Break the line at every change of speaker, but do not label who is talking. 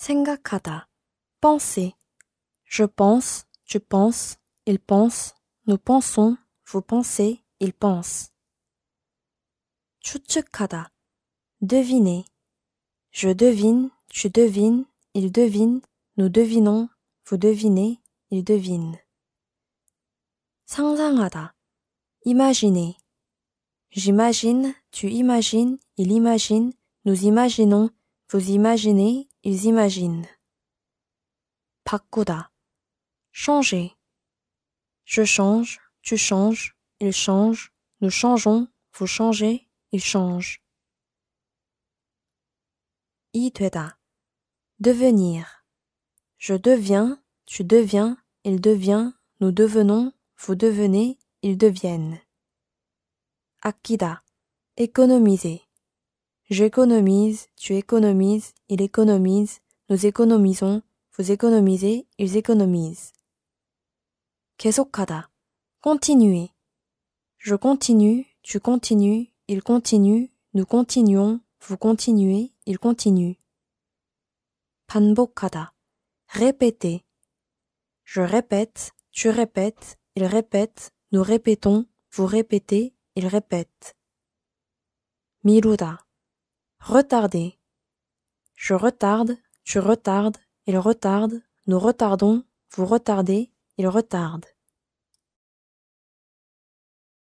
생각하다, penser. Je pense, tu penses, il pense, nous pensons, vous pensez, il pense. 추측하다, deviner. Je devine, tu devines, il devine, nous devinons, vous devinez, il devine. 상상하다, imaginer. J'imagine, tu imagines, il imagine, nous imaginons, vous imaginez, ils imaginent. 바꾸다. Changer. Je change, tu changes, il change, nous changeons, vous changez, il change. ITUEDA Devenir. Je deviens, tu deviens, il devient, nous devenons, vous devenez, ils deviennent. Akida. Économiser. J'économise, tu économises, il économise, nous économisons, vous économisez, ils économisent. KESOKADA Continuer. Je continue, tu continues, il continue, nous continuons, vous continuez, il continue. PANBOKADA Répéter. Je répète, tu répètes, il répète, nous répétons, vous répétez, il répète. Miluda. Retarder. Je retarde, tu retardes, il retarde, nous retardons, vous retardez, il retarde.